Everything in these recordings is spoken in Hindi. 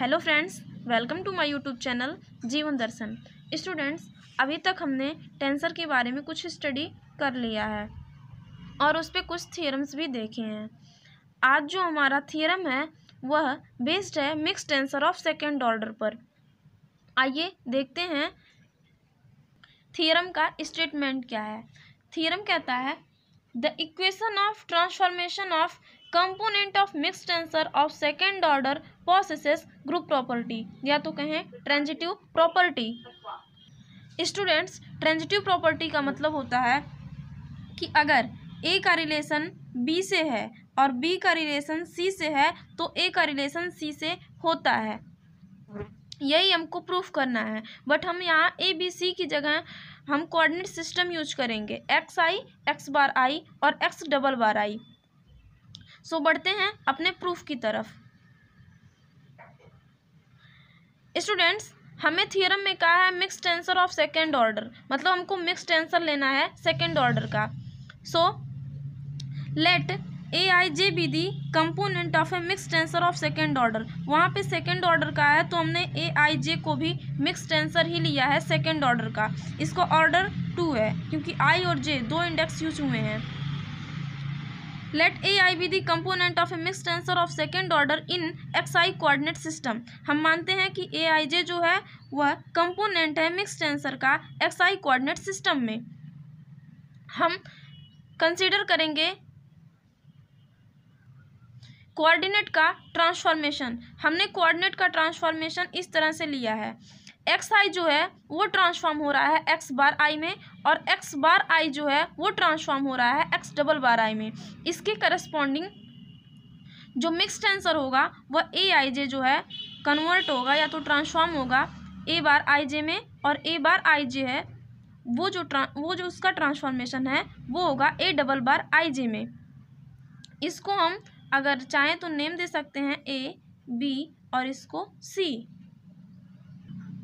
hello friends welcome to my YouTube channel Jeevan Darshan students अभी तक हमने टेंसर के बारे में कुछ स्टडी कर लिया है और उस पर कुछ थियरम्स भी देखे हैं आज जो हमारा थियरम है वह बेस्ड है mix tensor of second order पर आइए देखते हैं थियरम का स्टेटमेंट क्या है थियरम कहता है the equation of transformation of component of mix tensor of second order possesses group property या तो कहें transitive property students transitive property का मतलब होता है कि अगर ए का रिलेशन बी से है और बी का रिलेशन सी से है तो ए का रिलेशन सी से होता है यही हमको प्रूफ करना है बट हम यहाँ ए बी सी की जगह हम कोऑर्डिनेट सिस्टम यूज करेंगे x i x bar i और x double bar i so so, बढ़ते हैं अपने प्रूफ की तरफ स्टूडेंट्स हमें थियरम में कहा है mix tensor of second order मतलब हमको मिक्स टेंसर लेना है सेकेंड ऑर्डर का so let a i j be the component of a mix tensor of second order वहाँ पे सेकेंड ऑर्डर का है तो हमने ए आई जे को भी मिक्स टेंसर ही लिया है सेकेंड ऑर्डर का इसको ऑर्डर टू है क्योंकि आई और जे दो इंडेक्स यूज हुए हैं let a i be the component of a mix tensor of second order in x i coordinate system हम मानते हैं कि ए आई जे जो है वह कंपोनेंट है मिक्स टेंसर का एक्स आई कोऑर्डिनेट सिस्टम में हम कंसिडर करेंगे कोऑर्डिनेट का ट्रांसफॉर्मेशन हमने कोऑर्डिनेट का ट्रांसफॉर्मेशन इस तरह से लिया है एक्स आई जो है वो ट्रांसफॉर्म हो रहा है एक्स बार आई में और एक्स बार आई जो है वो ट्रांसफॉर्म हो रहा है एक्स डबल बार आई में इसके करस्पॉन्डिंग जो मिक्सड आंसर होगा वह ए आई जे जो है कन्वर्ट होगा या तो ट्रांसफॉर्म होगा ए बार आई जे में और ए बार आई जे है वो जो ट्रां वो जो उसका ट्रांसफॉर्मेशन है वो होगा ए डबल बार आई जे में इसको हम अगर चाहें तो नेम दे सकते हैं ए बी और इसको सी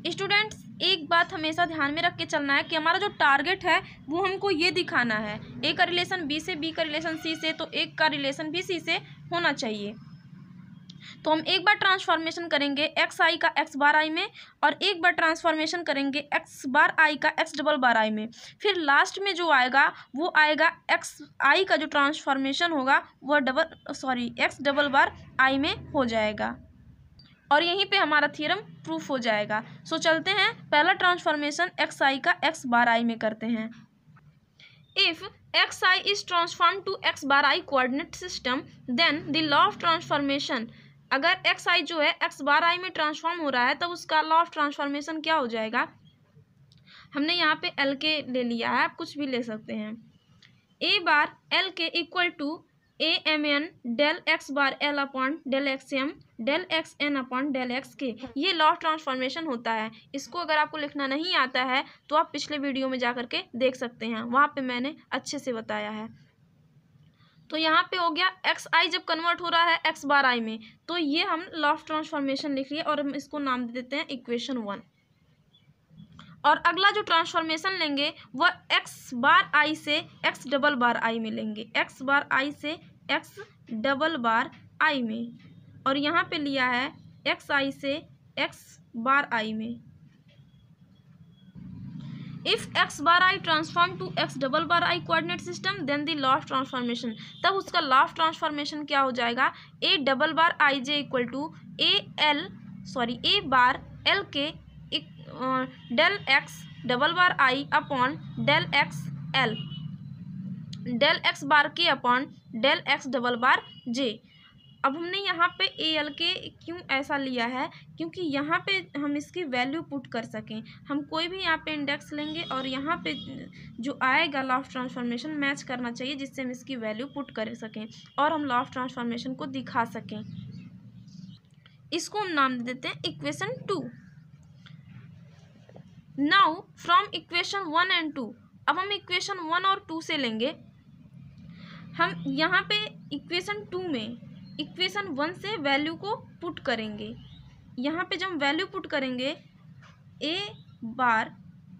स्टूडेंट्स एक बात हमेशा ध्यान में रख के चलना है कि हमारा जो टारगेट है वो हमको ये दिखाना है ए का रिलेशन बी से बी का रिलेशन सी से तो एक का रिलेशन भी सी से होना चाहिए तो हम एक बार ट्रांसफॉर्मेशन करेंगे एक्स आई का एक्स बार आई में और एक बार ट्रांसफॉर्मेशन करेंगे एक्स बार आई का एक्स डबल बार आई में फिर लास्ट में जो आएगा वो आएगा एक्स आई का जो ट्रांसफॉर्मेशन होगा वह double sorry x double bar i में हो जाएगा और यहीं पे हमारा थ्योरम प्रूफ हो जाएगा सो चलते हैं पहला ट्रांसफॉर्मेशन एक्स आई का एक्स बार आई में करते हैं if x i is transform to x bar i coordinate system then the law of transformation अगर एक्स आई जो है एक्स बार आई में ट्रांसफॉर्म हो रहा है तब उसका लॉ ऑफ ट्रांसफॉर्मेशन क्या हो जाएगा हमने यहाँ पे एल के ले लिया है आप कुछ भी ले सकते हैं a bar l k equal to a m n del x bar l upon del x m del x n upon del x k ये लॉ ट्रांसफॉर्मेशन होता है इसको अगर आपको लिखना नहीं आता है तो आप पिछले वीडियो में जा कर के देख सकते हैं वहाँ पे मैंने अच्छे से बताया है तो यहाँ पे हो गया एक्स आई जब कन्वर्ट हो रहा है एक्स बार आई में तो ये हम लॉ ट्रांसफॉर्मेशन लिख लिए और हम इसको नाम दे देते हैं इक्वेशन वन और अगला जो ट्रांसफॉर्मेशन लेंगे वह एक्स बार आई से एक्स डबल बार आई में लेंगे एक्स बार आई से एक्स डबल बार आई में और यहाँ पे लिया है एक्स आई से एक्स बार आई में if x bar i transform to x double bar i coordinate system then the law of transformation तब उसका लॉफ ट्रांसफॉर्मेशन क्या हो जाएगा a double bar i j equal to a l sorry a bar l k del x double bar i upon del x l del x bar k upon del x double bar j अब हमने यहाँ पे ए एल के क्यों ऐसा लिया है क्योंकि यहाँ पे हम इसकी वैल्यू पुट कर सकें हम कोई भी यहाँ पे इंडेक्स लेंगे और यहाँ पे जो आएगा लॉफ ट्रांसफॉर्मेशन मैच करना चाहिए जिससे हम इसकी वैल्यू पुट कर सकें और हम लॉफ ट्रांसफॉर्मेशन को दिखा सकें इसको हम नाम देते हैं equation two now from equation one and two अब हम इक्वेशन वन और टू से लेंगे हम यहाँ पे इक्वेशन टू में इक्वेशन वन से वैल्यू को पुट करेंगे यहाँ पे जब वैल्यू पुट करेंगे ए बार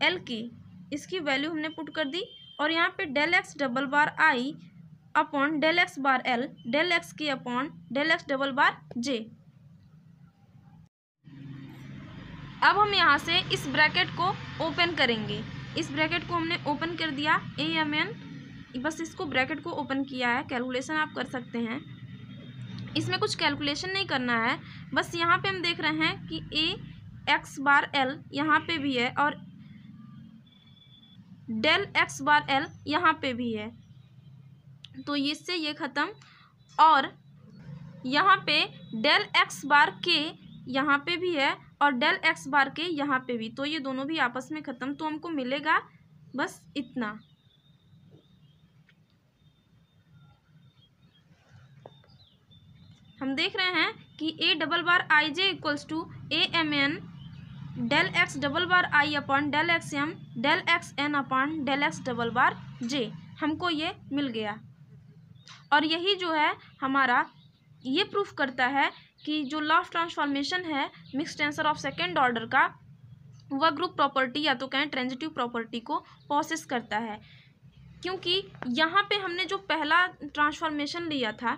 एल के इसकी वैल्यू हमने पुट कर दी और यहाँ पे del x double bar i upon del x bar l del x k upon del x double bar j अब हम यहाँ से इस ब्रैकेट को ओपन करेंगे इस ब्रैकेट को हमने ओपन कर दिया ए एम एन बस इसको ब्रैकेट को ओपन किया है कैलकुलेशन आप कर सकते हैं इसमें कुछ कैलकुलेशन नहीं करना है बस यहाँ पे हम देख रहे हैं कि ए एक्स बार एल यहाँ पे भी है और डेल एक्स बार एल यहाँ पे भी है तो इससे ये ख़त्म और यहाँ पे डेल एक्स बार के यहाँ पे भी है और डेल एक्स बार के यहाँ पे भी तो ये दोनों भी आपस में ख़त्म तो हमको मिलेगा बस इतना हम देख रहे हैं कि a double bar i j equals to a m n del x double bar i upon del x m del x n upon del x double bar j हमको ये मिल गया और यही जो है हमारा ये प्रूफ करता है कि जो लाफ ट्रांसफॉर्मेशन है mix tensor of second order का वह ग्रुप प्रॉपर्टी या तो कहें ट्रांजिटिव प्रॉपर्टी को प्रोसेस करता है क्योंकि यहाँ पे हमने जो पहला ट्रांसफॉर्मेशन लिया था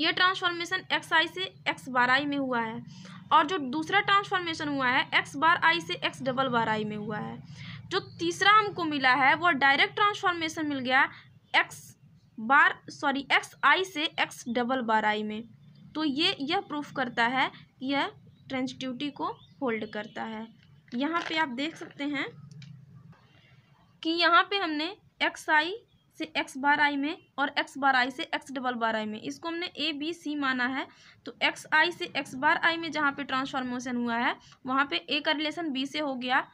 यह ट्रांसफॉर्मेशन एक्स आई से एक्स बार आई में हुआ है और जो दूसरा ट्रांसफॉर्मेशन हुआ है एक्स बार आई से एक्स डबल बार आई में हुआ है जो तीसरा हमको मिला है वह डायरेक्ट ट्रांसफॉर्मेशन मिल गया x bar sorry x i से एक्स डबल बार आई में तो ये यह प्रूफ करता है कि यह ट्रांसड्यूटी को होल्ड करता है यहाँ पे आप देख सकते हैं कि यहाँ पे हमने एक्स आई से एक्स बार आई में और एक्स बार आई से एक्स डबल बार आई में इसको हमने ए बी सी माना है तो एक्स आई से एक्स बार आई में जहाँ पे ट्रांसफॉर्मेशन हुआ है वहाँ पे ए का रिलेशन बी से हो गया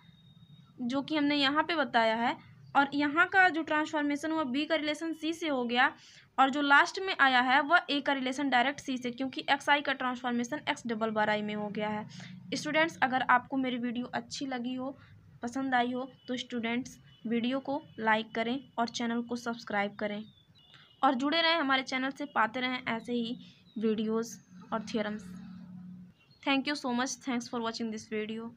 जो कि हमने यहाँ पे बताया है और यहाँ का जो ट्रांसफॉर्मेशन हुआ बी का रिलेशन सी से हो गया और जो लास्ट में आया है वह ए का रिलेशन डायरेक्ट सी से क्योंकि एक्स आई का transformation x double bar i में हो गया है स्टूडेंट्स अगर आपको मेरी वीडियो अच्छी लगी हो पसंद आई हो तो स्टूडेंट्स वीडियो को लाइक करें और चैनल को सब्सक्राइब करें और जुड़े रहें हमारे चैनल से पाते रहें ऐसे ही वीडियोज़ और theorems thank you so much thanks for watching this video